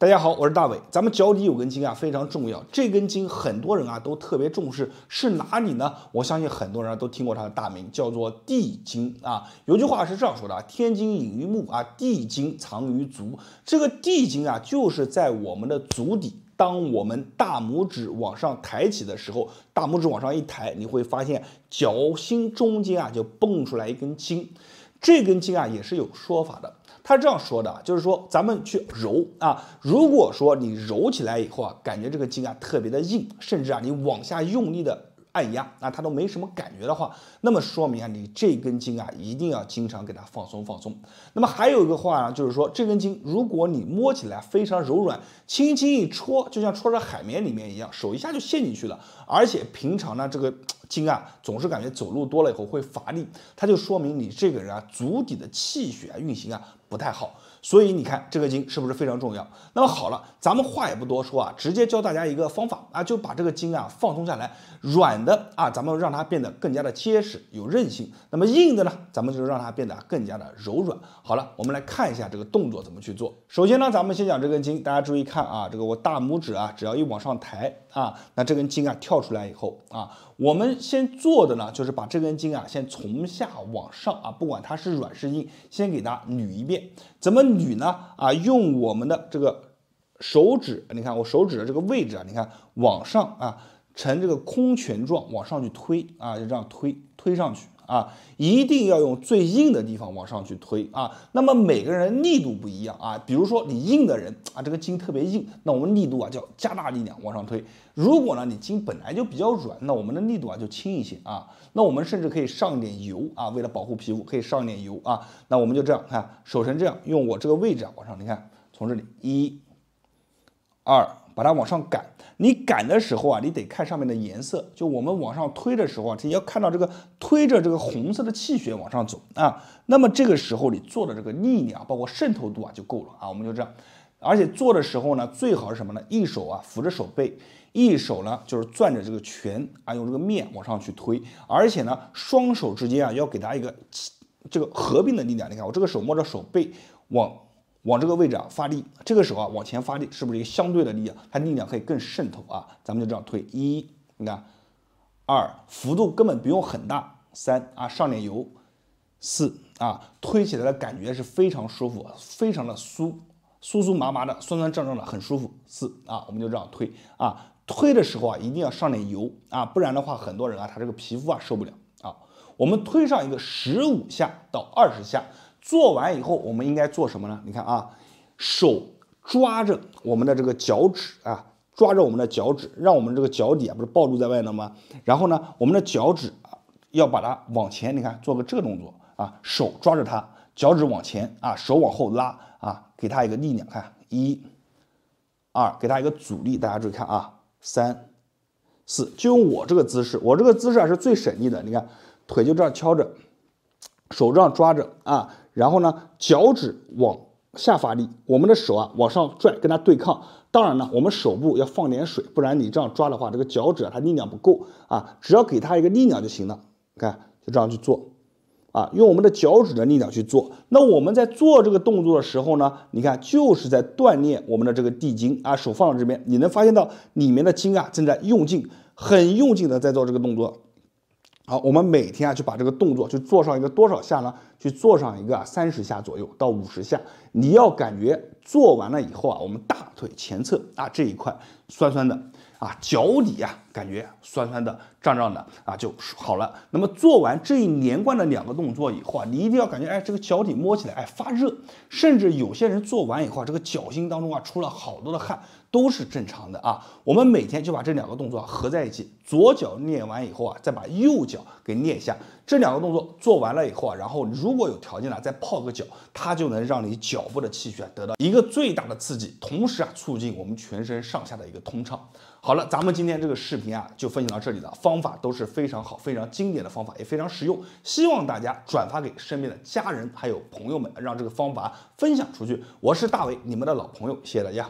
大家好，我是大伟。咱们脚底有根筋啊，非常重要。这根筋很多人啊都特别重视，是哪里呢？我相信很多人都听过它的大名，叫做地筋啊。有句话是这样说的啊：天筋隐于目啊，地筋藏于足。这个地筋啊，就是在我们的足底。当我们大拇指往上抬起的时候，大拇指往上一抬，你会发现脚心中间啊就蹦出来一根筋。这根筋啊也是有说法的，他这样说的，就是说咱们去揉啊，如果说你揉起来以后啊，感觉这个筋啊特别的硬，甚至啊你往下用力的。按压，那它都没什么感觉的话，那么说明啊，你这根筋啊，一定要经常给它放松放松。那么还有一个话呢，就是说这根筋，如果你摸起来非常柔软，轻轻一戳，就像戳着海绵里面一样，手一下就陷进去了。而且平常呢，这个筋啊，总是感觉走路多了以后会乏力，它就说明你这个人啊，足底的气血运行啊不太好。所以你看这个筋是不是非常重要？那么好了，咱们话也不多说啊，直接教大家一个方法啊，就把这个筋啊放松下来，软的啊，咱们让它变得更加的结实有韧性；那么硬的呢，咱们就让它变得更加的柔软。好了，我们来看一下这个动作怎么去做。首先呢，咱们先讲这根筋，大家注意看啊，这个我大拇指啊，只要一往上抬啊，那这根筋啊跳出来以后啊，我们先做的呢，就是把这根筋啊先从下往上啊，不管它是软是硬，先给它捋一遍，怎么？女呢啊，用我们的这个手指，你看我手指的这个位置啊，你看往上啊，呈这个空拳状，往上去推啊，就这样推，推上去。啊，一定要用最硬的地方往上去推啊。那么每个人力度不一样啊。比如说你硬的人啊，这个筋特别硬，那我们力度啊就要加大力量往上推。如果呢你筋本来就比较软，那我们的力度啊就轻一些啊。那我们甚至可以上一点油啊，为了保护皮肤可以上一点油啊。那我们就这样看，手成这样，用我这个位置啊往上，你看从这里一。二，把它往上赶。你赶的时候啊，你得看上面的颜色。就我们往上推的时候啊，你要看到这个推着这个红色的气血往上走啊。那么这个时候你做的这个力量，包括渗透度啊，就够了啊。我们就这样，而且做的时候呢，最好是什么呢？一手啊扶着手背，一手呢就是攥着这个拳啊，用这个面往上去推。而且呢，双手之间啊要给大家一个这个合并的力量。你看我这个手摸着手背往。往这个位置啊发力，这个时候啊往前发力，是不是一个相对的力量？它力量可以更渗透啊。咱们就这样推一，你看二，幅度根本不用很大。三啊上点油，四啊推起来的感觉是非常舒服，非常的酥酥酥麻麻的，酸酸胀胀的，很舒服。四啊，我们就这样推啊，推的时候啊一定要上点油啊，不然的话很多人啊他这个皮肤啊受不了啊。我们推上一个十五下到二十下。做完以后，我们应该做什么呢？你看啊，手抓着我们的这个脚趾啊，抓着我们的脚趾，让我们这个脚底啊不是暴露在外的吗？然后呢，我们的脚趾啊要把它往前，你看，做个这个动作啊，手抓着它，脚趾往前啊，手往后拉啊，给它一个力量，看一，二，给它一个阻力，大家注意看啊，三，四，就用我这个姿势，我这个姿势啊是最省力的，你看，腿就这样敲着。手这样抓着啊，然后呢，脚趾往下发力，我们的手啊往上拽，跟它对抗。当然呢，我们手部要放点水，不然你这样抓的话，这个脚趾啊、它力量不够啊。只要给它一个力量就行了。看，就这样去做，啊，用我们的脚趾的力量去做。那我们在做这个动作的时候呢，你看就是在锻炼我们的这个地筋啊。手放到这边，你能发现到里面的筋啊正在用劲，很用劲的在做这个动作。好，我们每天啊，去把这个动作去做上一个多少下呢？去做上一个三十下左右到五十下。你要感觉做完了以后啊，我们大腿前侧啊这一块酸酸的。啊，脚底啊，感觉酸酸的、胀胀的啊，就好了。那么做完这一连贯的两个动作以后啊，你一定要感觉，哎，这个脚底摸起来，哎，发热。甚至有些人做完以后，啊，这个脚心当中啊，出了好多的汗，都是正常的啊。我们每天就把这两个动作啊、合在一起，左脚练完以后啊，再把右脚给练一下。这两个动作做完了以后啊，然后如果有条件呢，再泡个脚，它就能让你脚部的气血得到一个最大的刺激，同时啊，促进我们全身上下的一个通畅。好了，咱们今天这个视频啊，就分享到这里了。方法都是非常好、非常经典的方法，也非常实用。希望大家转发给身边的家人还有朋友们，让这个方法分享出去。我是大伟，你们的老朋友，谢谢大家。